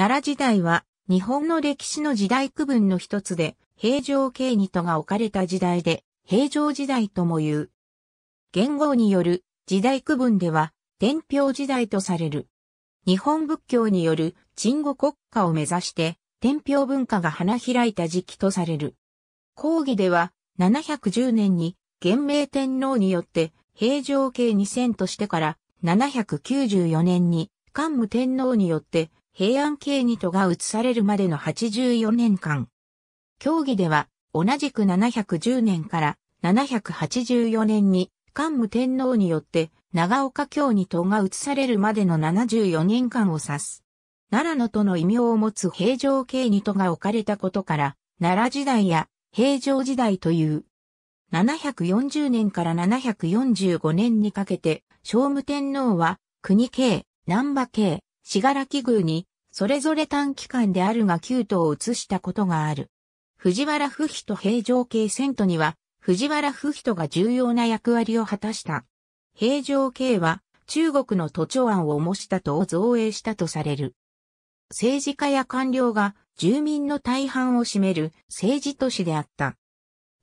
奈良時代は日本の歴史の時代区分の一つで、平城京にとが置かれた時代で、平城時代とも言う。元号による時代区分では、天平時代とされる。日本仏教による鎮護国家を目指して、天平文化が花開いた時期とされる。講義では、710年に元明天皇によって平城京に遷としてから、794年に桓武天皇によって平安京に都が移されるまでの84年間。競技では、同じく710年から784年に、桓武天皇によって、長岡京に都が移されるまでの74年間を指す。奈良の都の異名を持つ平城京に都が置かれたことから、奈良時代や平城時代という。740年から745年にかけて、聖武天皇は、国京、南波慶、信楽宮にそれぞれ短期間であるが旧都を移したことがある。藤原不比と平城系遷都には、藤原不比が重要な役割を果たした。平城系は、中国の都庁案を模したとを造営したとされる。政治家や官僚が住民の大半を占める政治都市であった。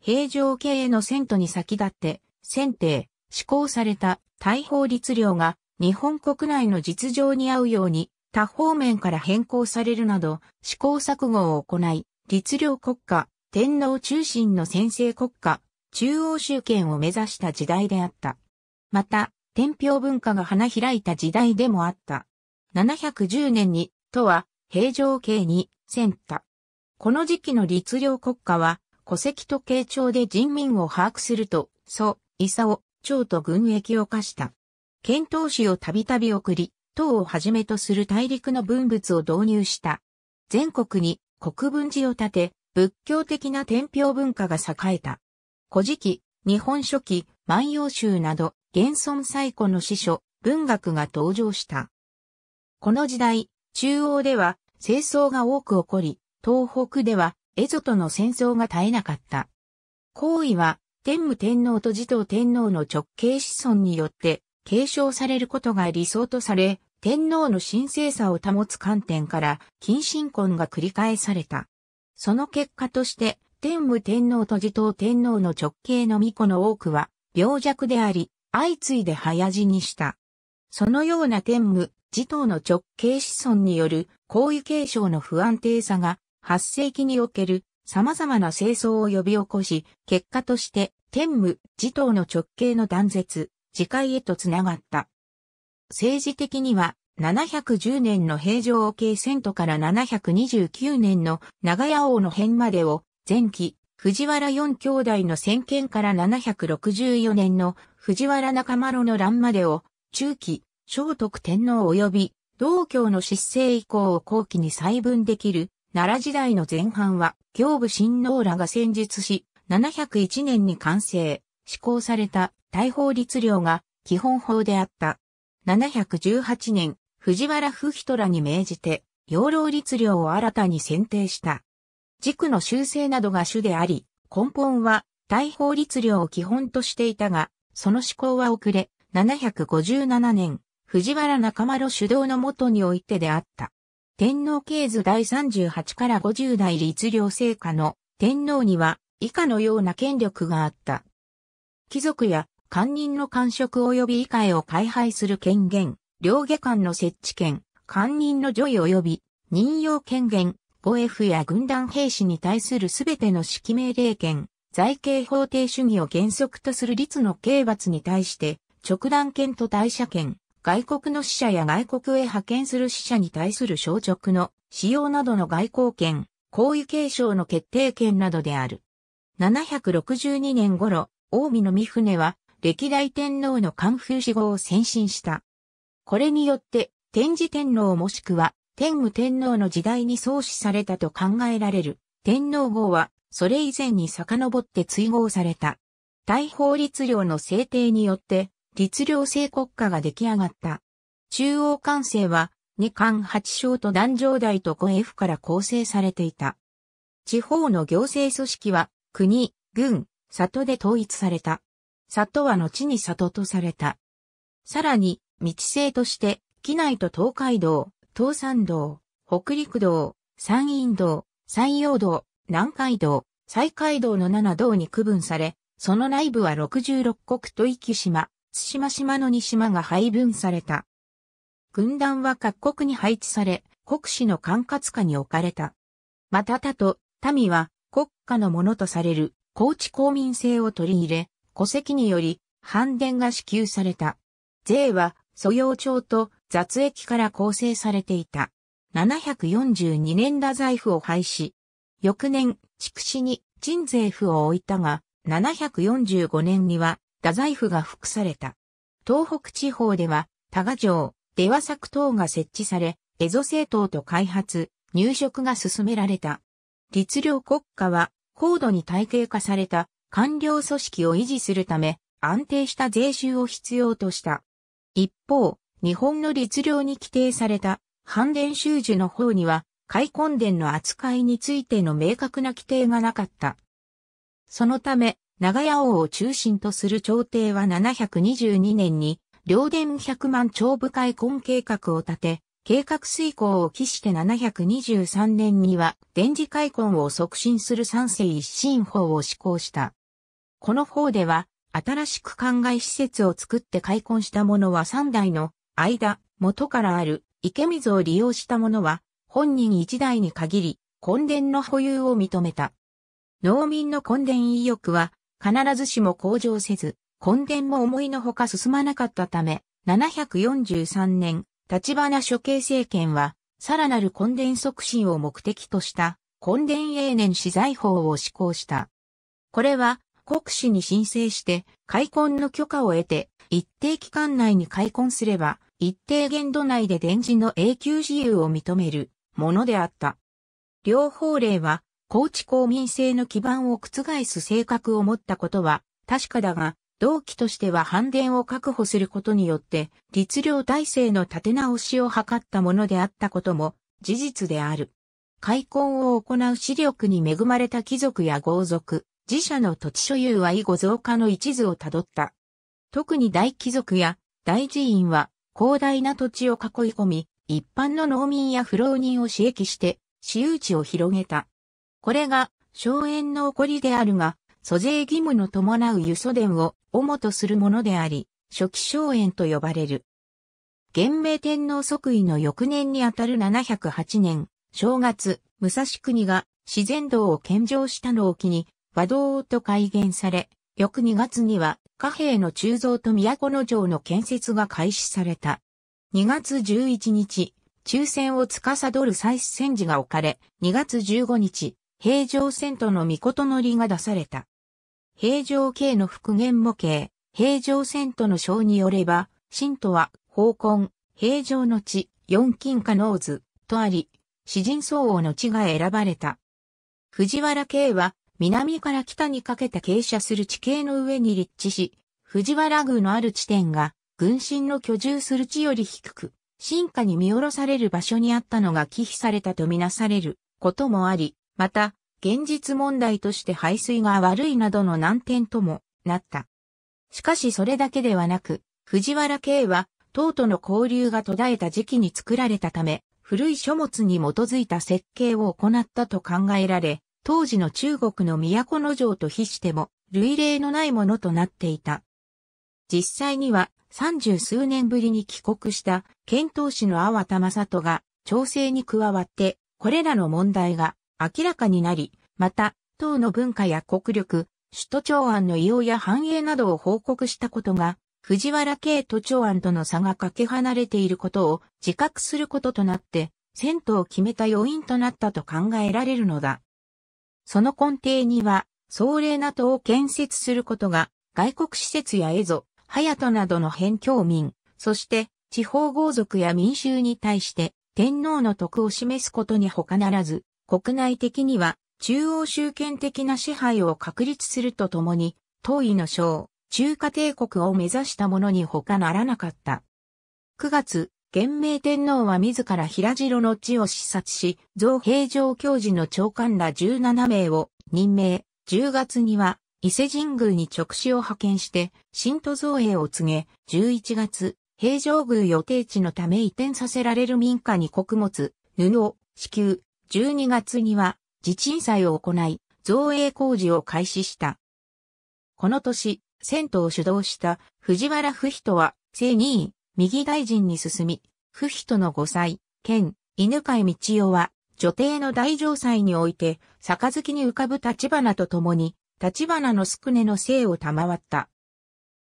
平城系への遷都に先立って、選定、施行された大法律令が日本国内の実情に合うように多方面から変更されるなど試行錯誤を行い、律令国家、天皇中心の専制国家、中央集権を目指した時代であった。また、天平文化が花開いた時代でもあった。710年に、とは、平城慶に、選太。この時期の律令国家は、戸籍と慶長で人民を把握すると、祖、伊佐を、長と軍役を課した。遣唐使をたびたび送り、等をはじめとする大陸の文物を導入した。全国に国分寺を建て、仏教的な天平文化が栄えた。古事記、日本書紀、万葉集など、現存最古の詩書、文学が登場した。この時代、中央では戦争が多く起こり、東北では蝦夷との戦争が絶えなかった。皇位は天武天皇と持統天皇の直系子孫によって継承されることが理想とされ、天皇の神聖さを保つ観点から近親婚が繰り返された。その結果として、天武天皇と持統天皇の直系の巫女の多くは病弱であり、相次いで早死にした。そのような天武、持統の直系子孫による皇位継承の不安定さが、8世紀における様々な清掃を呼び起こし、結果として天武、持統の直系の断絶、自戒へとつながった。政治的には710年の平城慶遷都から729年の長屋王の変までを前期、藤原四兄弟の先見から764年の藤原中丸の乱までを中期、聖徳天皇及び道教の失政以降を後期に細分できる奈良時代の前半は行部新王らが戦術し、701年に完成、施行された大法律令が基本法であった。718年、藤原夫人らに命じて、養老律令を新たに選定した。軸の修正などが主であり、根本は大法律令を基本としていたが、その施行は遅れ、757年、藤原中丸主導のもとにおいてであった。天皇系図第38から50代律令制下の天皇には以下のような権力があった。貴族や官人の官職及び以下へを開廃する権限、両下官の設置権、官人の上位及び任用権限、護衛府や軍団兵士に対するすべての指揮命令権、財刑法定主義を原則とする律の刑罰に対して、直断権と退社権、外国の使者や外国へ派遣する使者に対する消直の使用などの外交権、行為継承の決定権などである。762年頃、近江の三船は歴代天皇の官封死後を先進した。これによって、天智天皇もしくは天武天皇の時代に創始されたと考えられる天皇号は、それ以前に遡って追放された。大法律令の制定によって、律令制国家が出来上がった。中央官制は、二官八省と壇上台と五 F から構成されていた。地方の行政組織は、国、軍、里で統一された。里は後に里とされた。さらに、道制として、機内と東海道、東山道、北陸道、山陰道、山陽道、南海道、西海道の7道に区分され、その内部は66国と域島、津島島の二島が配分された。軍団は各国に配置され、国史の管轄下に置かれた。また他と、民は国家のものとされる、高知公民制を取り入れ、戸籍により、反伝が支給された。税は、素養帳と雑役から構成されていた。742年太宰府を廃止。翌年、筑紫に鎮税府を置いたが、745年には太宰府が復された。東北地方では、多賀城、出羽作等が設置され、蝦夷政党と開発、入植が進められた。律令国家は、高度に体系化された官僚組織を維持するため、安定した税収を必要とした。一方、日本の律令に規定された、反伝収受の方には、開墾伝の扱いについての明確な規定がなかった。そのため、長屋王を中心とする朝廷は722年に、両殿100万長部開墾計画を立て、計画遂行を期して723年には、電磁開墾を促進する三世一新法を施行した。この方では、新しく灌漑施設を作って開墾したものは3代の間、元からある池水を利用したものは、本人1代に限り、根田の保有を認めた。農民の根田意欲は、必ずしも向上せず、根田も思いのほか進まなかったため、743年、立花処刑政権は、さらなる根田促進を目的とした、根田永年資材法を施行した。これは、国司に申請して、開墾の許可を得て、一定期間内に開墾すれば、一定限度内で電磁の永久自由を認めるものであった。両法令は、高知公民制の基盤を覆す性格を持ったことは確かだが、同期としては反伝を確保することによって、律令体制の立て直しを図ったものであったことも事実である。開墾を行う視力に恵まれた貴族や豪族、自社の土地所有は以後増加の一途をたどった。特に大貴族や大寺院は広大な土地を囲い込み、一般の農民や不老人を刺激して私有地を広げた。これが荘園の起こりであるが、租税義務の伴う輸送伝を主とするものであり、初期荘園と呼ばれる。元明天皇即位の翌年にあたる708年、正月、武蔵国が自然道を献上したのを機に、和道と改元され、翌2月には貨幣の鋳造と都の城の建設が開始された。2月11日、抽選を司る祭祀戦時が置かれ、2月15日、平城遷都の御事のりが出された。平城系の復元模型、平城遷都の章によれば、神都は、宝根、平城の地、四金下の図、とあり、詩人相応の地が選ばれた。藤原系は、南から北にかけて傾斜する地形の上に立地し、藤原宮のある地点が、軍神の居住する地より低く、進化に見下ろされる場所にあったのが忌避されたとみなされることもあり、また、現実問題として排水が悪いなどの難点ともなった。しかしそれだけではなく、藤原家は、唐との交流が途絶えた時期に作られたため、古い書物に基づいた設計を行ったと考えられ、当時の中国の都の城と比しても、類例のないものとなっていた。実際には、三十数年ぶりに帰国した、遣唐使の阿波田正人が、調整に加わって、これらの問題が明らかになり、また、党の文化や国力、首都長安の異様や繁栄などを報告したことが、藤原系都長安との差がかけ離れていることを自覚することとなって、戦闘を決めた要因となったと考えられるのだ。その根底には、壮麗な塔を建設することが、外国施設やエゾ、ハヤトなどの辺境民、そして地方豪族や民衆に対して天皇の徳を示すことに他ならず、国内的には中央集権的な支配を確立するとともに、当位の将、中華帝国を目指したものに他ならなかった。9月、元明天皇は自ら平城の地を視察し、造平城教授の長官ら17名を任命、10月には伊勢神宮に直使を派遣して、新都造営を告げ、11月、平城宮予定地のため移転させられる民家に穀物、布を支給、12月には地鎮祭を行い、造営工事を開始した。この年、銭湯を主導した藤原不人は、正二位、右大臣に進み、不比との御歳、兼、犬飼道夫は、女帝の大城祭において、杯に浮かぶ立花と共に、立花の宿根の姓を賜った。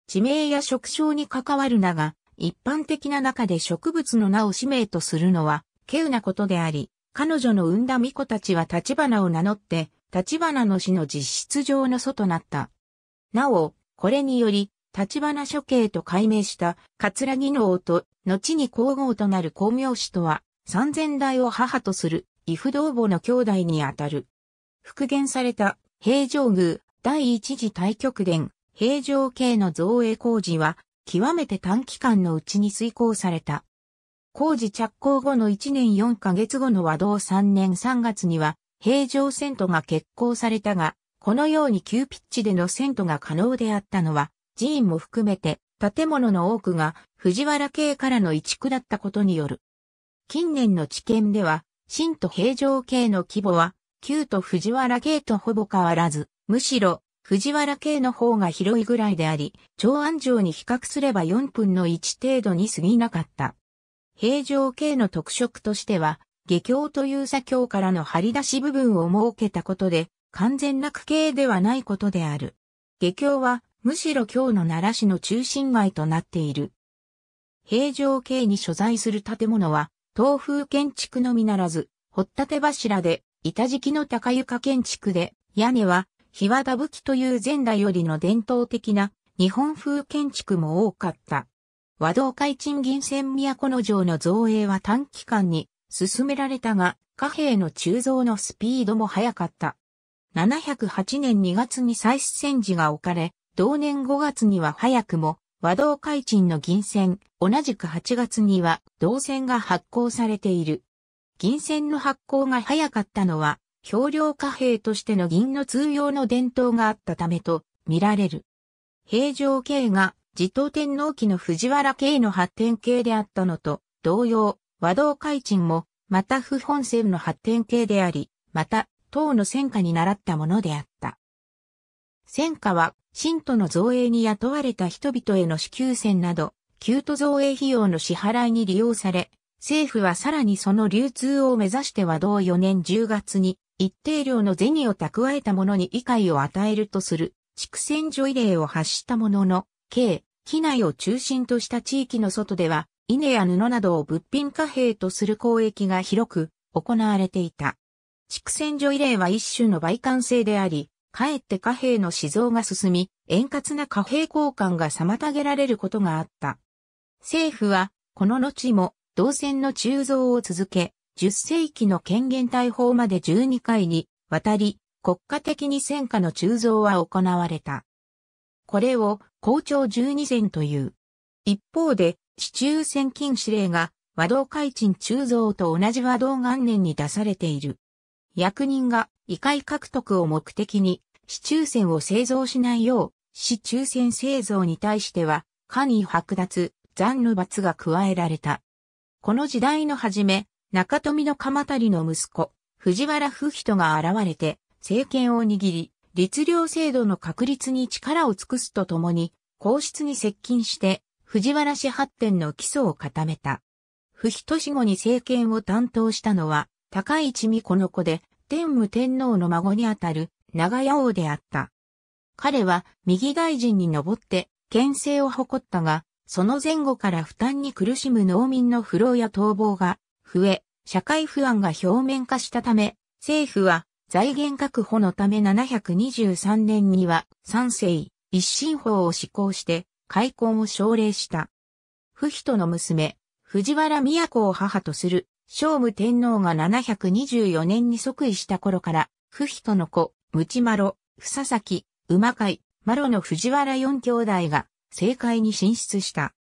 地名や職称に関わる名が、一般的な中で植物の名を使命とするのは、稀有なことであり、彼女の産んだ巫女たちは立花を名乗って、立花の死の実質上の祖となった。なお、これにより、立花処刑と改名した桂木の王と、後に皇后となる光明氏とは、三千代を母とする、異父同母の兄弟にあたる。復元された、平城宮、第一次大極殿、平城系の造営工事は、極めて短期間のうちに遂行された。工事着工後の1年4ヶ月後の和道3年3月には、平城遷都が決行されたが、このように急ピッチでの遷都が可能であったのは、寺院も含めて、建物の多くが藤原系からの移築だったことによる。近年の知見では、新と平城系の規模は、旧と藤原系とほぼ変わらず、むしろ、藤原系の方が広いぐらいであり、長安城に比較すれば4分の1程度に過ぎなかった。平城系の特色としては、下京という左京からの張り出し部分を設けたことで、完全な区形ではないことである。下京は、むしろ今日の奈良市の中心街となっている。平城京に所在する建物は、東風建築のみならず、掘ったて柱で、板敷きの高床建築で、屋根は、日和田武器という前代よりの伝統的な日本風建築も多かった。和道海賃銀線都の城の造営は短期間に進められたが、貨幣の鋳造のスピードも速かった。708年2月に再出戦時が置かれ、同年5月には早くも和道開鎮の銀線、同じく8月には銅線が発行されている。銀線の発行が早かったのは、橋梁貨幣としての銀の通用の伝統があったためと見られる。平城系が持統天皇期の藤原系の発展系であったのと同様、和道開鎮もまた不本線の発展系であり、また、唐の戦火に習ったものであっ戦火は、信徒の造営に雇われた人々への支給船など、旧都造営費用の支払いに利用され、政府はさらにその流通を目指して和同4年10月に、一定量の銭を蓄えた者に異解を与えるとする、畜戦所異例を発したものの、計、機内を中心とした地域の外では、稲や布などを物品貨幣とする交易が広く行われていた。畜戦所異例は一種の売管制であり、かえって貨幣の市蔵が進み、円滑な貨幣交換が妨げられることがあった。政府は、この後も、銅線の鋳造を続け、10世紀の権限大法まで12回にわたり、国家的に戦火の鋳造は行われた。これを、校長12戦という。一方で、市中戦禁指令が、和道開鎮鋳造と同じ和道元年に出されている。役人が異界獲得を目的に、市中戦を製造しないよう、市中戦製造に対しては、簡易剥奪、残の罰が加えられた。この時代の初め、中富の鎌足の息子、藤原不人が現れて、政権を握り、律令制度の確立に力を尽くすとともに、皇室に接近して、藤原氏発展の基礎を固めた。不人氏後に政権を担当したのは、高市美子の子で、天武天皇の孫にあたる長屋王であった。彼は右外人に上って牽制を誇ったが、その前後から負担に苦しむ農民の不老や逃亡が増え、社会不安が表面化したため、政府は財源確保のため723年には三世一新法を施行して開墾を奨励した。不人との娘、藤原都を母とする聖武天皇が724年に即位した頃から、不人の子、ムマロ、さ崎、馬海、マロの藤原四兄弟が、政界に進出した。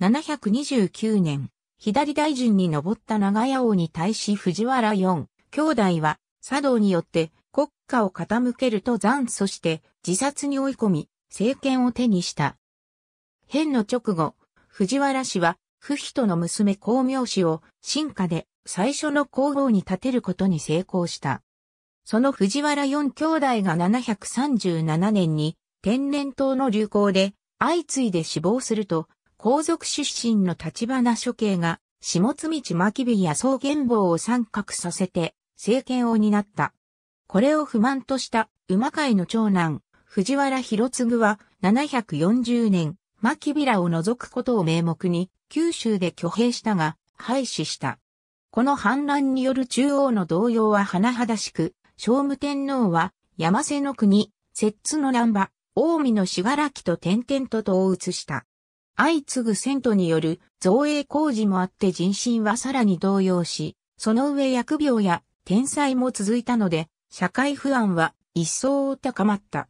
729年、左大臣に上った長屋王に対し藤原四兄弟は、茶道によって国家を傾けると残訴して自殺に追い込み、政権を手にした。変の直後、藤原氏は不人の娘光明氏を、進化で最初の皇后に立てることに成功した。その藤原四兄弟が737年に天然痘の流行で相次いで死亡すると、皇族出身の立花処刑が、下津道牧美や草原坊を参画させて、政権を担った。これを不満とした馬会の長男、藤原博次は740年、牧美らを除くことを名目に、九州で挙兵したが、廃止した。この反乱による中央の動揺は甚だしく、聖武天皇は、山瀬の国、摂津の乱馬、近江の死柄木と転々と統移した。相次ぐ戦闘による造営工事もあって人心はさらに動揺し、その上疫病や天災も続いたので、社会不安は一層高まった。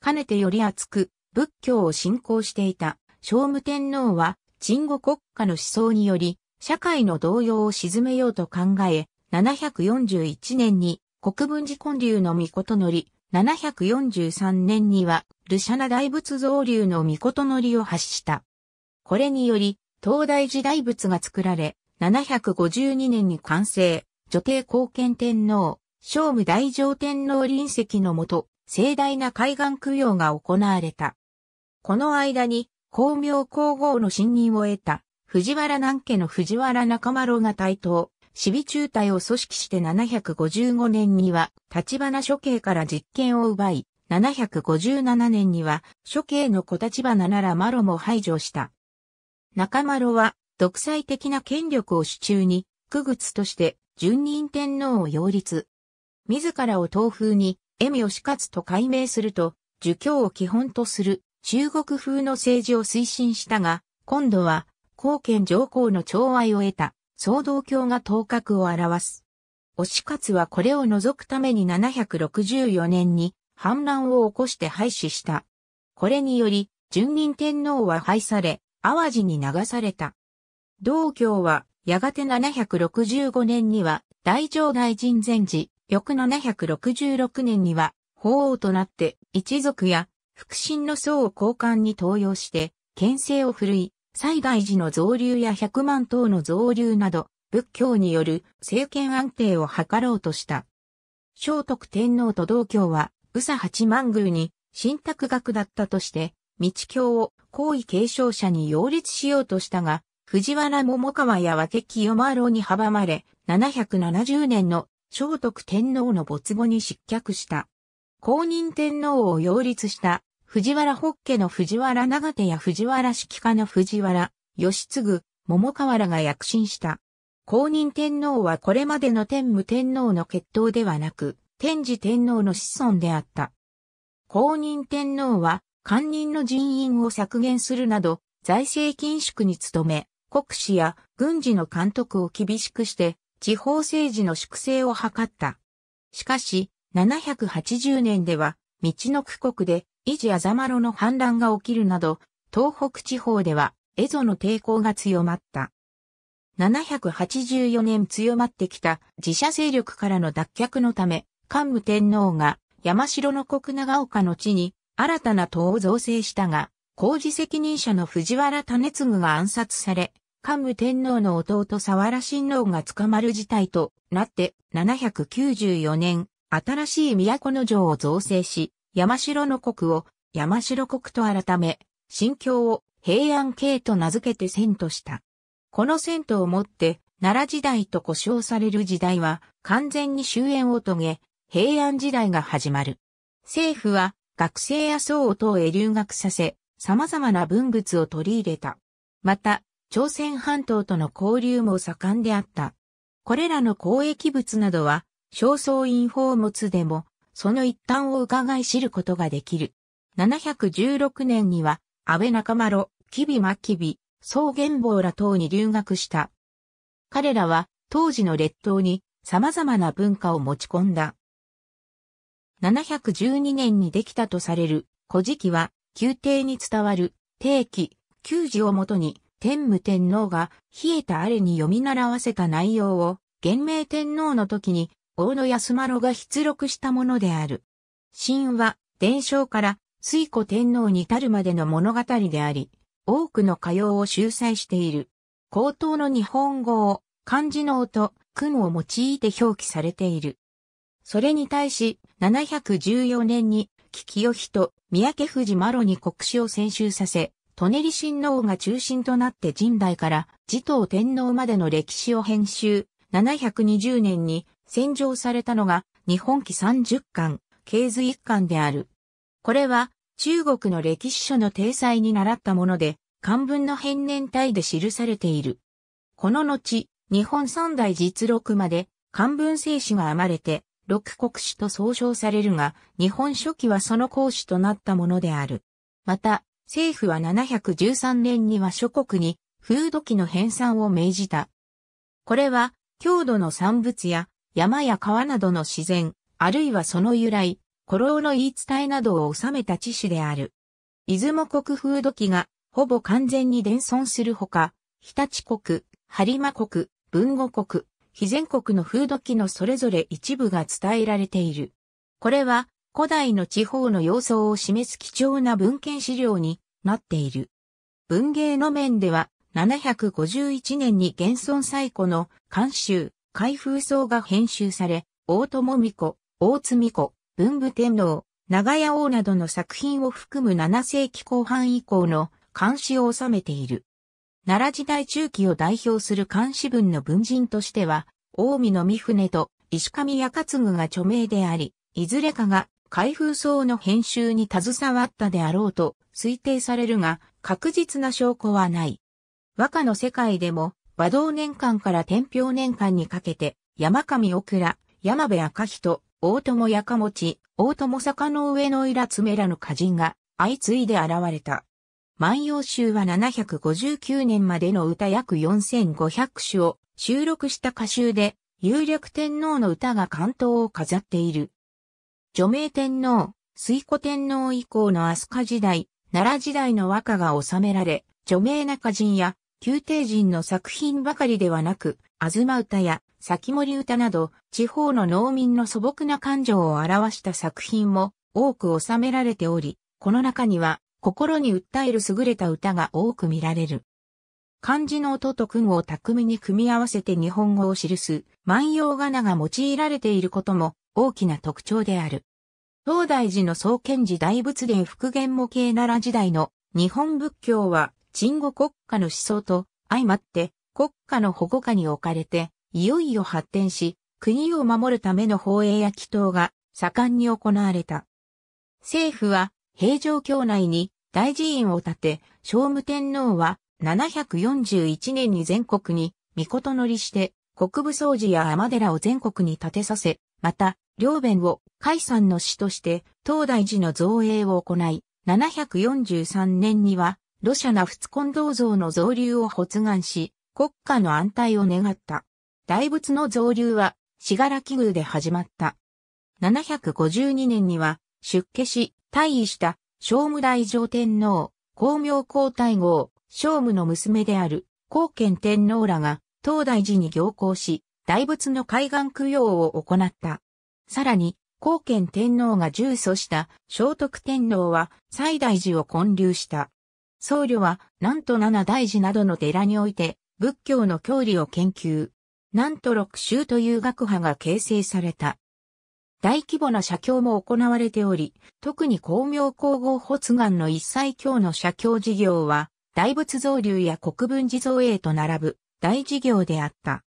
かねてより厚く仏教を信仰していた聖武天皇は鎮護国家の思想により、社会の動揺を鎮めようと考え、741年に国分寺建立の御事のり、743年にはルシャナ大仏造流の御事のりを発した。これにより、東大寺大仏が作られ、752年に完成、女帝貢献天皇、聖武大上天皇臨席のもと、盛大な海岸供養が行われた。この間に、光明皇后の信任を得た、藤原南家の藤原中丸が台頭、死備中隊を組織して755年には、立花処刑から実権を奪い、757年には、処刑の子立花ならマロも排除した。中丸は、独裁的な権力を手中に、区仏として、順任天皇を擁立。自らを東風に、恵美義勝と改名すると、儒教を基本とする中国風の政治を推進したが、今度は、後献上皇の寵愛を得た、総道教が頭角を表す。推し勝はこれを除くために764年に反乱を起こして廃止した。これにより、順仁天皇は廃され、淡路に流された。道教は、やがて765年には、大乗大人前寺、翌766年には、法王となって、一族や腹心の層を交換に投与して、牽制を振るい、災害時の増流や百万等の増流など、仏教による政権安定を図ろうとした。聖徳天皇と道教は、宇佐八幡宮に、新託学だったとして、道教を皇位継承者に擁立しようとしたが、藤原桃川や和気清郎に阻まれ、770年の聖徳天皇の没後に失脚した。公認天皇を擁立した藤原北家の藤原長手や藤原式家の藤原義継、桃河原が躍進した。公認天皇はこれまでの天武天皇の血統ではなく、天智天皇の子孫であった。公認天皇は、官人の人員を削減するなど、財政緊縮に努め、国史や軍事の監督を厳しくして、地方政治の粛清を図った。しかし、780年では、道の区国で、維持あざまろの反乱が起きるなど、東北地方では、蝦夷の抵抗が強まった。784年強まってきた自社勢力からの脱却のため、桓武天皇が山城の国長岡の地に新たな党を造成したが、工事責任者の藤原種次が暗殺され、桓武天皇の弟沢良親王が捕まる事態となって794年、新しい都の城を造成し、山城の国を山城国と改め、新京を平安京と名付けて遷都した。この遷都をもって、奈良時代と呼称される時代は完全に終焉を遂げ、平安時代が始まる。政府は学生や僧を等へ留学させ、様々な文物を取り入れた。また、朝鮮半島との交流も盛んであった。これらの交易物などは焦燥院宝物でも、その一端を伺い知ることができる。716年には、安倍中丸、吉備真備、宋元坊ら等に留学した。彼らは、当時の列島に様々な文化を持ち込んだ。712年にできたとされる古事記は、宮廷に伝わる定期、旧事をもとに天武天皇が冷えたあれに読み習わせた内容を、元明天皇の時に大野安丸が出録したものである。神話、伝承から水古天皇に至るまでの物語であり、多くの歌謡を集載している。高等の日本語を漢字の音、訓を用いて表記されている。それに対し、714年に、清人、三宅藤麻呂に国史を先修させ、舎人親王が中心となって神代から持統天皇までの歴史を編集。720年に洗浄されたのが日本記30巻、経図1巻である。これは中国の歴史書の体裁に習ったもので、漢文の変年体で記されている。この後、日本三大実録まで漢文聖史が編まれて、六国史と総称されるが、日本初期はその講師となったものである。また、政府は713年には諸国に風土記の編纂を命じた。これは、郷土の産物や山や川などの自然、あるいはその由来、古老の言い伝えなどを収めた地種である。出雲国風土記がほぼ完全に伝存するほか、日立国、播磨国、文後国、非全国の風土記のそれぞれ一部が伝えられている。これは古代の地方の様相を示す貴重な文献資料になっている。文芸の面では751年に現存最古の監修、開封草が編集され、大友美子、大津美子、文武天皇、長屋王などの作品を含む7世紀後半以降の漢詩を収めている。奈良時代中期を代表する漢詩文の文人としては、近江の三船と石上や勝具が著名であり、いずれかが開封草の編集に携わったであろうと推定されるが、確実な証拠はない。和歌の世界でも馬道年間から天平年間にかけて、山上オクラ、山部赤人、大友やかもち、大友坂の上のらつめらの歌人が相次いで現れた。万葉集は759年までの歌約4500首を収録した歌集で、有力天皇の歌が関東を飾っている。除名天皇、水古天皇以降の飛鳥時代、奈良時代の和歌が収められ、著名な歌人や宮廷人の作品ばかりではなく、あずま歌や、先森歌など、地方の農民の素朴な感情を表した作品も多く収められており、この中には、心に訴える優れた歌が多く見られる。漢字の音と訓を巧みに組み合わせて日本語を記す万葉仮名が用いられていることも大きな特徴である。東大寺の創建寺大仏殿復元模型奈良時代の日本仏教は鎮護国家の思想と相まって国家の保護下に置かれて、いよいよ発展し、国を守るための法営や祈祷が盛んに行われた。政府は平城京内に大寺院を建て、聖武天皇は741年に全国に御乗りして、国部掃除や天寺を全国に建てさせ、また、両弁を解散の師として、東大寺の造営を行い、743年には、ロシなナフツコン銅像の造流を発願し、国家の安泰を願った。大仏の造流は、死柄木宮で始まった。752年には、出家し、退位した、聖武大上天皇、光明皇太后、聖武の娘である、光賢天皇らが、東大寺に行行し、大仏の海岸供養を行った。さらに、光賢天皇が重祖した聖徳天皇は、西大寺を建立した。僧侶は、なんと七大寺などの寺において、仏教の教理を研究。なんと六宗という学派が形成された。大規模な写経も行われており、特に光明皇后発願の一切経の写経事業は、大仏造流や国分寺造営と並ぶ大事業であった。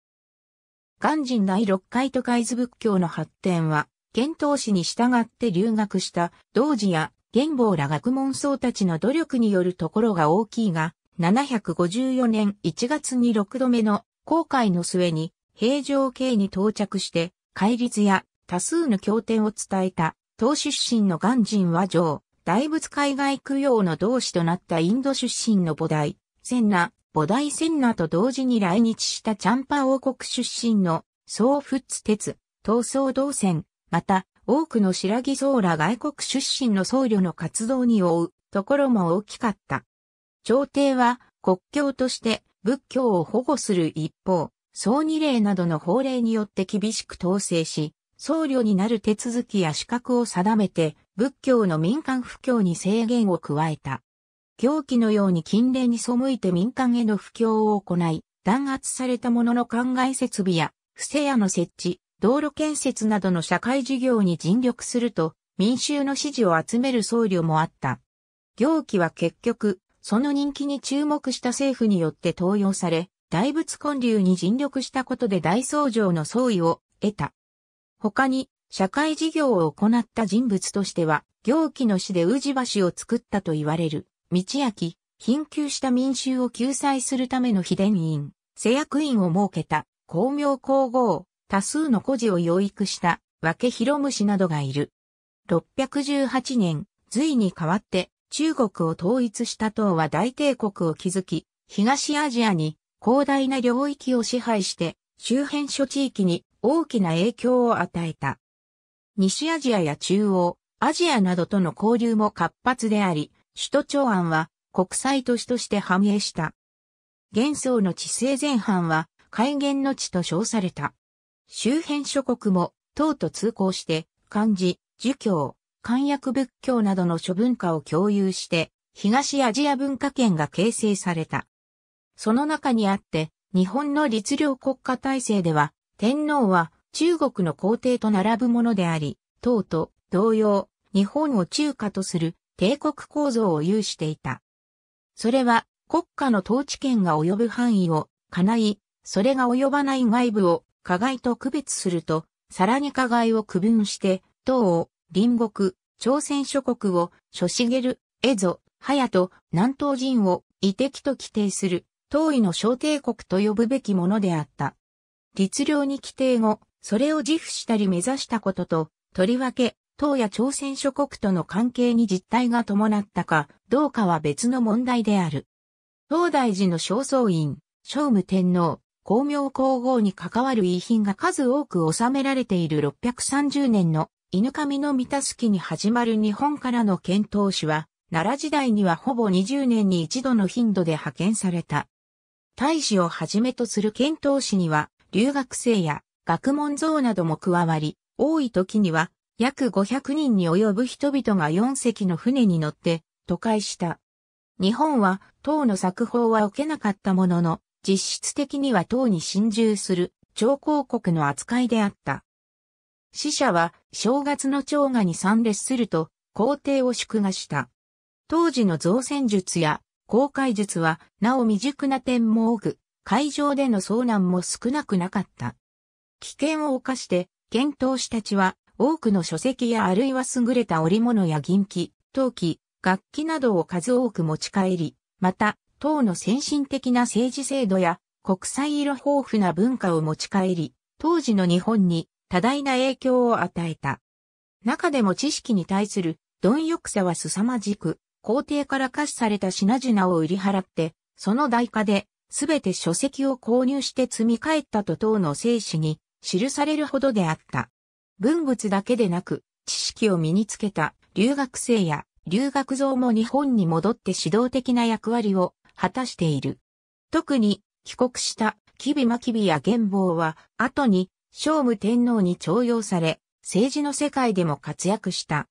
鑑真第六回都会図仏教の発展は、遣唐使に従って留学した道寺や元宝ら学問僧たちの努力によるところが大きいが、754年1月に6度目の航海の末に平城京に到着して、戒律や多数の経典を伝えた、当出身の元人和上、大仏海外供養の同志となったインド出身の菩提、千奈、菩提千奈と同時に来日したチャンパ王国出身の、宗仏鉄、東宗道船、また、多くの白木僧ら外国出身の僧侶の活動に追うところも大きかった。朝廷は国教として仏教を保護する一方、総二例などの法令によって厳しく統制し、僧侶になる手続きや資格を定めて、仏教の民間布教に制限を加えた。狂気のように禁令に背いて民間への布教を行い、弾圧された者の灌漑設備や、不正屋の設置、道路建設などの社会事業に尽力すると民衆の支持を集める僧侶もあった。行基は結局、その人気に注目した政府によって登用され、大仏建立に尽力したことで大僧正の僧意を得た。他に、社会事業を行った人物としては、行基の死で宇治橋を作ったと言われる、道明、貧窮した民衆を救済するための秘伝院、施役院を設けた、光明皇后、多数の孤児を養育した、分け広虫などがいる。618年、隋に代わって中国を統一した党は大帝国を築き、東アジアに広大な領域を支配して、周辺諸地域に大きな影響を与えた。西アジアや中央、アジアなどとの交流も活発であり、首都長安は国際都市として繁栄した。元宗の治世前半は、海原の地と称された。周辺諸国も、唐と通行して、漢字、儒教、漢訳仏教などの諸文化を共有して、東アジア文化圏が形成された。その中にあって、日本の律令国家体制では、天皇は中国の皇帝と並ぶものであり、唐と同様、日本を中華とする帝国構造を有していた。それは国家の統治権が及ぶ範囲を、叶い、それが及ばない外部を加害と区別すると、さらに加害を区分して、東欧、隣国、朝鮮諸国を、諸茂る、ゾ、夷、隼と、南東人を、遺敵と規定する、東夷の小帝国と呼ぶべきものであった。律令に規定後、それを自負したり目指したことと、とりわけ、東や朝鮮諸国との関係に実態が伴ったか、どうかは別の問題である。東大寺の正倉院、聖武天皇、光明皇后に関わる遺品が数多く収められている630年の犬神の三たすきに始まる日本からの遣唐使は、奈良時代にはほぼ20年に一度の頻度で派遣された。大使をはじめとする遣唐使には、留学生や学問像なども加わり、多い時には約500人に及ぶ人々が4隻の船に乗って都会した。日本は唐の作法は受けなかったものの、実質的には党に侵入する超公国の扱いであった。死者は正月の長賀に参列すると皇帝を祝賀した。当時の造船術や公開術はなお未熟な点も多く、会場での遭難も少なくなかった。危険を冒して、遣唐使たちは多くの書籍やあるいは優れた織物や銀器、陶器、楽器などを数多く持ち帰り、また党の先進的な政治制度や国際色豊富な文化を持ち帰り、当時の日本に多大な影響を与えた。中でも知識に対する貪欲さは凄まじく、皇帝から課しされた品々を売り払って、その代価で、全て書籍を購入して積み返ったと党の生死に記されるほどであった。文物だけでなく、知識を身につけた留学生や留学像も日本に戻って指導的な役割を果たしている。特に帰国した吉備真備や元謀は後に聖武天皇に徴用され政治の世界でも活躍した。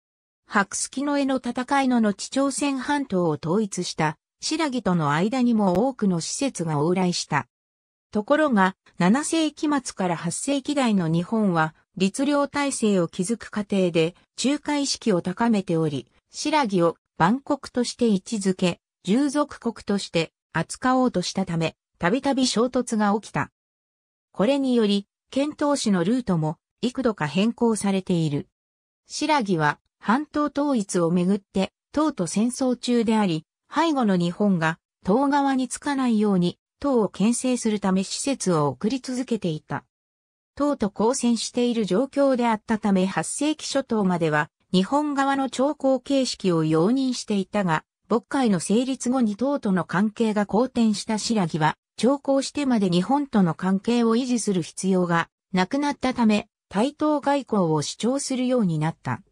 白月の絵の戦いの後朝鮮半島を統一した白木との間にも多くの施設が往来した。ところが、7世紀末から8世紀代の日本は、律令体制を築く過程で、中華意識を高めており、白木を万国として位置づけ、従属国として扱おうとしたため、たびたび衝突が起きた。これにより、遣唐使のルートも幾度か変更されている。白木は半島統一をめぐって唐と戦争中であり、背後の日本が唐側につかないように唐を牽制するため施設を送り続けていた。唐と交戦している状況であったため8世紀初頭までは日本側の朝貢形式を容認していたが、牧会の成立後に党との関係が好転した白木は、長考してまで日本との関係を維持する必要がなくなったため、対等外交を主張するようになった。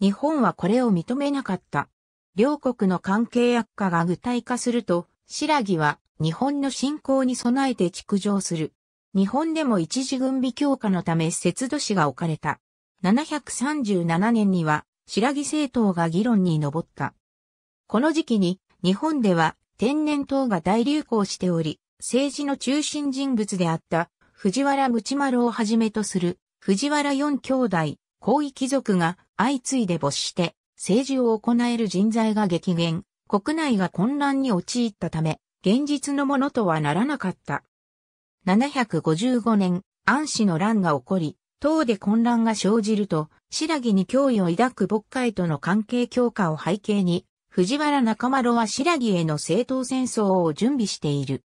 日本はこれを認めなかった。両国の関係悪化が具体化すると、白木は日本の侵攻に備えて築城する。日本でも一時軍備強化のため節度市が置かれた。737年には白木政党が議論に上った。この時期に日本では天然痘が大流行しており、政治の中心人物であった藤原内丸をはじめとする藤原四兄弟、皇位貴族が相次いで没して政治を行える人材が激減、国内が混乱に陥ったため、現実のものとはならなかった。755年、安氏の乱が起こり、党で混乱が生じると、白木に脅威を抱く牧海との関係強化を背景に、藤原中丸は白木への正当戦争を準備している。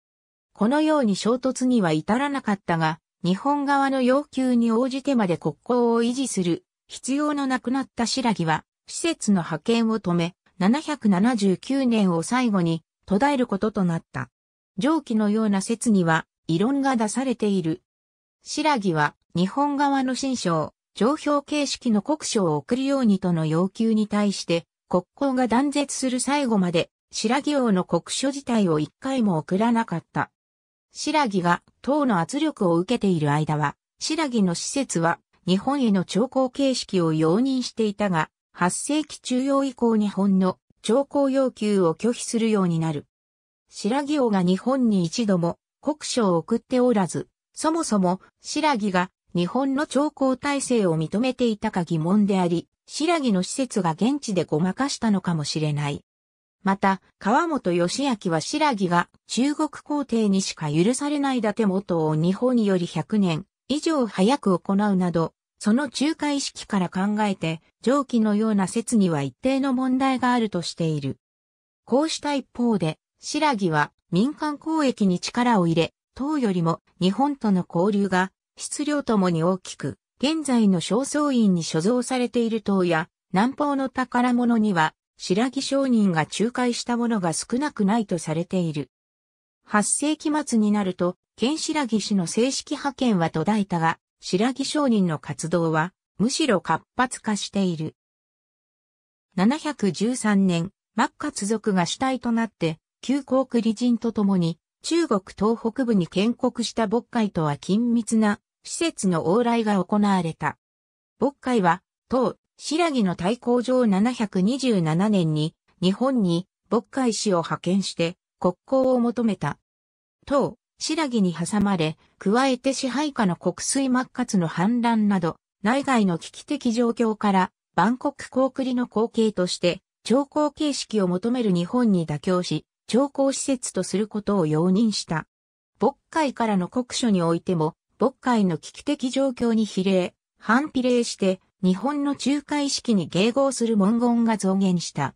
このように衝突には至らなかったが、日本側の要求に応じてまで国交を維持する必要のなくなった白木は、施設の派遣を止め、779年を最後に途絶えることとなった。上記のような説には異論が出されている。白木は日本側の新章、上表形式の国書を送るようにとの要求に対して、国交が断絶する最後まで、白木王の国書自体を一回も送らなかった。白木が党の圧力を受けている間は、白木の施設は日本への朝貢形式を容認していたが、8世紀中央以降日本の朝貢要求を拒否するようになる。白木王が日本に一度も国書を送っておらず、そもそも白木が日本の朝貢体制を認めていたか疑問であり、白木の施設が現地でごまかしたのかもしれない。また、川本義明は白木が中国皇帝にしか許されない伊達元を日本により100年以上早く行うなど、その仲介識から考えて、上記のような説には一定の問題があるとしている。こうした一方で、白木は民間交易に力を入れ、唐よりも日本との交流が質量ともに大きく、現在の正倉院に所蔵されている塔や、南方の宝物には、白木商人が仲介したものが少なくないとされている。8世紀末になると、県白木氏の正式派遣は途絶えたが、白木商人の活動は、むしろ活発化している。713年、末ツ族が主体となって、旧皇区理人と共に、中国東北部に建国した渤海とは緊密な施設の往来が行われた。渤海は、当、白木の大工場727年に、日本に牧会市を派遣して国交を求めた。当、白木に挟まれ、加えて支配下の国水末活の反乱など、内外の危機的状況から、万国高栗の後継として、調校形式を求める日本に妥協し、調校施設とすることを容認した。渤海からの国書においても、渤海の危機的状況に比例、反比例して、日本の仲介式に迎合する文言が増減した。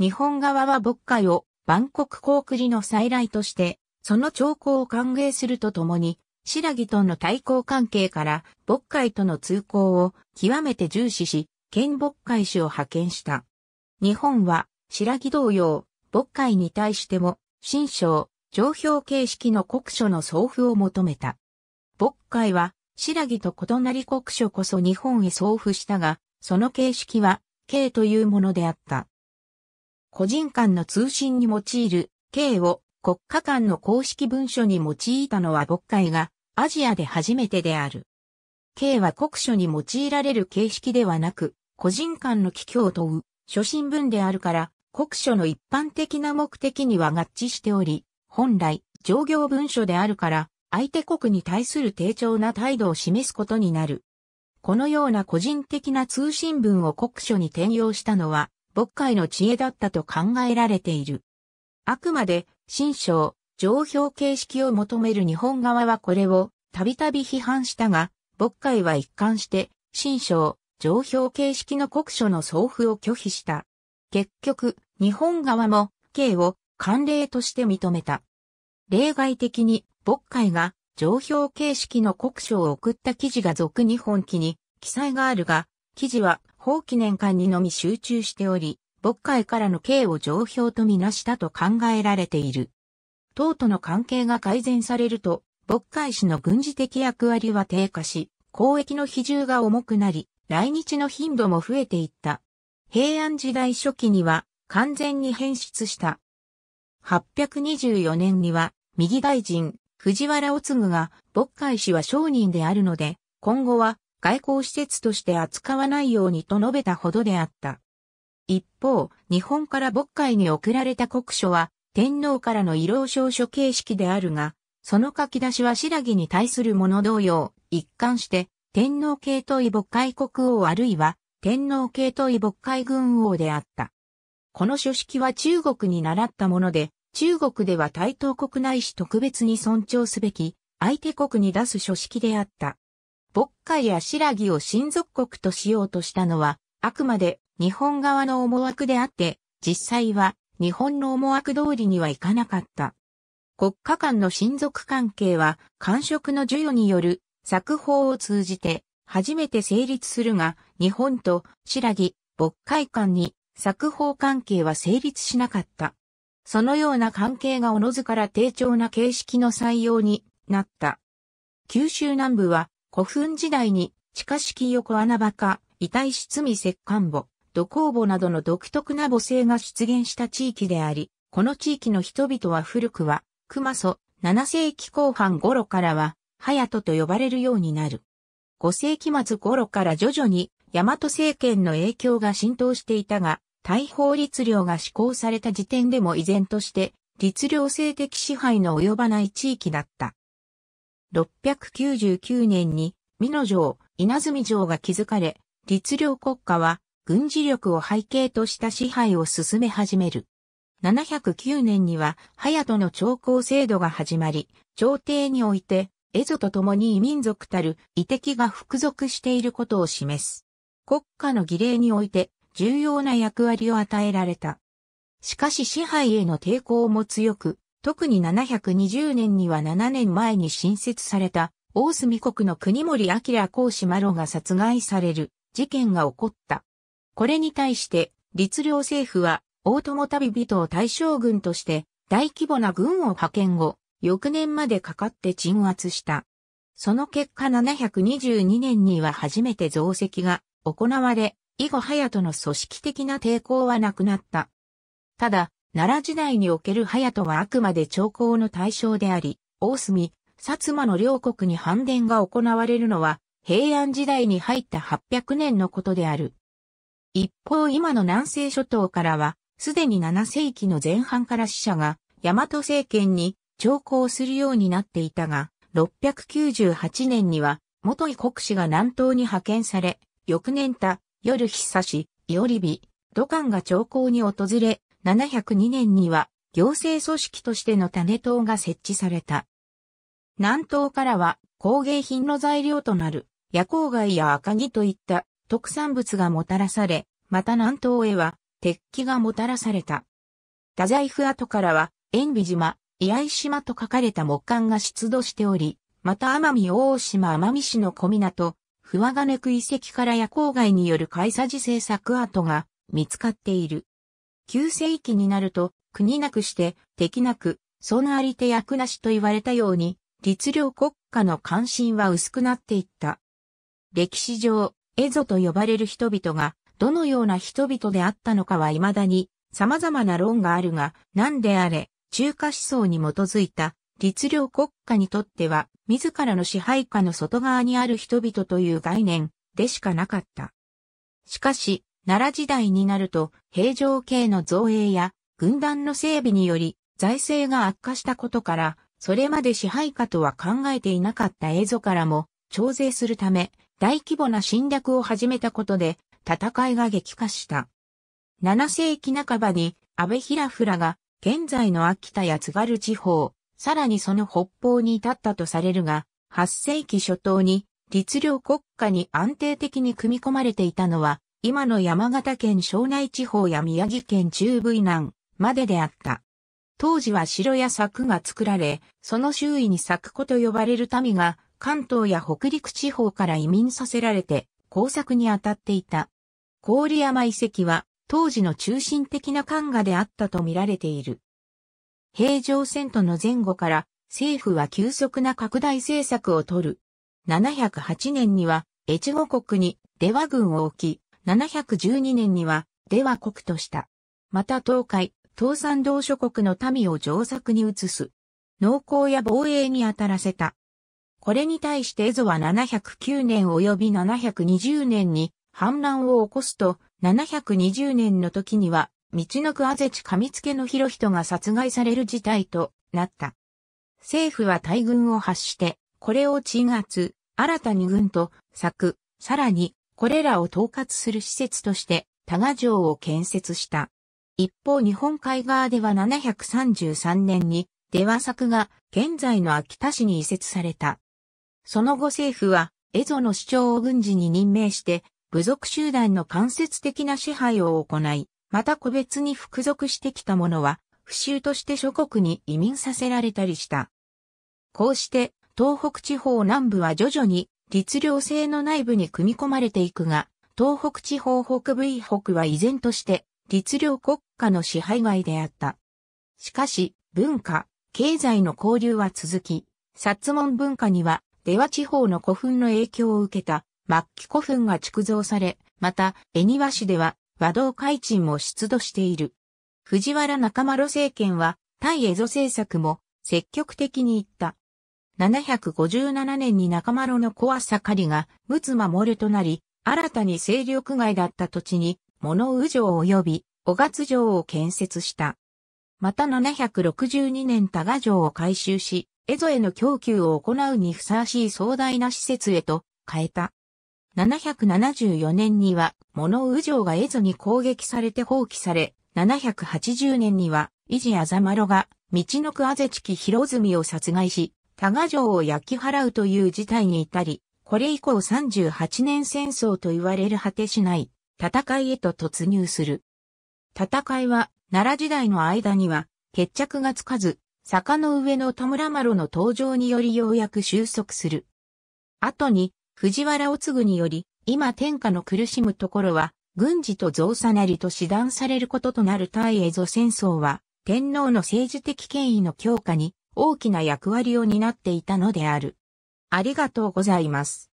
日本側は渤海を万国航空の再来として、その兆候を歓迎するとともに、白木との対抗関係から、渤海との通行を極めて重視し、県渤海市を派遣した。日本は、白木同様、渤海に対しても、新章、上表形式の国書の送付を求めた。渤海は、白木と異なり国書こそ日本へ送付したが、その形式は、K というものであった。個人間の通信に用いる K を国家間の公式文書に用いたのは渤海がアジアで初めてである。K は国書に用いられる形式ではなく、個人間の帰郷を問う、初心文であるから、国書の一般的な目的には合致しており、本来、上行文書であるから、相手国に対する低調な態度を示すことになる。このような個人的な通信文を国書に転用したのは、渤海の知恵だったと考えられている。あくまで、新章、上表形式を求める日本側はこれを、たびたび批判したが、渤海は一貫して、新章、上表形式の国書の送付を拒否した。結局、日本側も、刑を、慣例として認めた。例外的に、渤海が上表形式の国書を送った記事が俗日本記に記載があるが、記事は法記年間にのみ集中しており、渤海からの刑を上表とみなしたと考えられている。党との関係が改善されると、渤海市の軍事的役割は低下し、交易の比重が重くなり、来日の頻度も増えていった。平安時代初期には完全に変質した。824年には右大臣、藤原おつぐが、牧海氏は商人であるので、今後は外交施設として扱わないようにと述べたほどであった。一方、日本から牧海に送られた国書は、天皇からの慰労証書形式であるが、その書き出しは白木に対するもの同様、一貫して、天皇系統位牧海国王あるいは、天皇系統位牧海軍王であった。この書式は中国に習ったもので、中国では台等国内史特別に尊重すべき、相手国に出す書式であった。牧海や白木を親族国としようとしたのは、あくまで日本側の思惑であって、実際は日本の思惑通りにはいかなかった。国家間の親族関係は、官職の授与による作法を通じて、初めて成立するが、日本と白木、牧海間に作法関係は成立しなかった。そのような関係がおのずから低調な形式の採用になった。九州南部は古墳時代に地下式横穴場か、遺体室見石棺墓、土工墓などの独特な母性が出現した地域であり、この地域の人々は古くは、熊祖、7世紀後半頃からは、隼人と呼ばれるようになる。5世紀末頃から徐々に、大和政権の影響が浸透していたが、大法律令が施行された時点でも依然として、律令制的支配の及ばない地域だった。699年に、美濃城、稲積城が築かれ、律令国家は軍事力を背景とした支配を進め始める。709年には、隼人の朝貢制度が始まり、朝廷において、蝦夷と共に異民族たる遺敵が服属していることを示す。国家の儀礼において、重要な役割を与えられた。しかし支配への抵抗も強く、特に720年には7年前に新設された、大隅国の国森明公子マロが殺害される事件が起こった。これに対して、律令政府は、大友旅人を大将軍として、大規模な軍を派遣後、翌年までかかって鎮圧した。その結果722年には初めて増石が行われ、以後隼人の組織的な抵抗はなくなった。ただ、奈良時代における隼人はあくまで朝貢の対象であり、大隅、薩摩の両国に反伝が行われるのは、平安時代に入った800年のことである。一方今の南西諸島からは、すでに7世紀の前半から死者が、大和政権に朝貢するようになっていたが、698年には、元井国士が南東に派遣され、翌年た、夜久し、おり日、土管が長江に訪れ、702年には行政組織としての種島が設置された。南東からは工芸品の材料となる夜光貝や赤木といった特産物がもたらされ、また南東へは鉄器がもたらされた。太宰府跡からは塩ビ島、居合島と書かれた木管が出土しており、また奄美大島奄美市の小港、不和抜く遺跡から夜光街による開鎖時制作跡が見つかっている。9世紀になると、国なくして敵なく、そのあり手役なしと言われたように、律令国家の関心は薄くなっていった。歴史上、エゾと呼ばれる人々が、どのような人々であったのかは未だに様々な論があるが、何であれ、中華思想に基づいた律令国家にとっては、自らの支配下の外側にある人々という概念でしかなかった。しかし、奈良時代になると、平城系の造営や、軍団の整備により、財政が悪化したことから、それまで支配下とは考えていなかった映像からも、徴税するため、大規模な侵略を始めたことで、戦いが激化した。7世紀半ばに、安倍平らが、現在の秋田や津軽地方、さらにその北方に至ったとされるが、8世紀初頭に律令国家に安定的に組み込まれていたのは、今の山形県庄内地方や宮城県中部以南までであった。当時は城や柵が作られ、その周囲に柵子と呼ばれる民が関東や北陸地方から移民させられて工作に当たっていた。郡山遺跡は当時の中心的な漢画であったと見られている。平城遷都の前後から政府は急速な拡大政策をとる。708年には越後国に出羽軍を置き、712年には出羽国とした。また東海、東山道諸国の民を上策に移す。農耕や防衛に当たらせた。これに対して蝦夷は709年及び720年に反乱を起こすと、720年の時には道のくあぜち上付の広人が殺害される事態となった。政府は大軍を発して、これを鎮圧、新たに軍と策、さらに、これらを統括する施設として、多賀城を建設した。一方日本海側では733年に、出羽作が現在の秋田市に移設された。その後政府は、蝦夷の市長を軍事に任命して、部族集団の間接的な支配を行い、また個別に服属してきた者は、不臭として諸国に移民させられたりした。こうして、東北地方南部は徐々に、律令制の内部に組み込まれていくが、東北地方北部以北は依然として、律令国家の支配外であった。しかし、文化、経済の交流は続き、薩門文化には、出羽地方の古墳の影響を受けた末期古墳が築造され、また、恵庭市では和道海鎮も出土している。藤原中丸政権は、対エゾ政策も積極的に行った。757年に中丸の小浅狩りが、陸奥守となり、新たに勢力外だった土地に、物宇城及び、小月城を建設した。また762年多賀城を改修し、蝦夷への供給を行うにふさわしい壮大な施設へと変えた。774年には、物右城が蝦夷に攻撃されて放棄され、780年には、伊地あざまろが、道のくあぜちき広住を殺害し、多賀城を焼き払うという事態に至り、これ以降38年戦争と言われる果てしない戦いへと突入する。戦いは奈良時代の間には決着がつかず、坂の上の田村麻呂の登場によりようやく収束する。後に藤原を継ぐにより、今天下の苦しむところは、軍事と増さなりと指断されることとなる大蝦夷戦争は、天皇の政治的権威の強化に大きな役割を担っていたのである。ありがとうございます。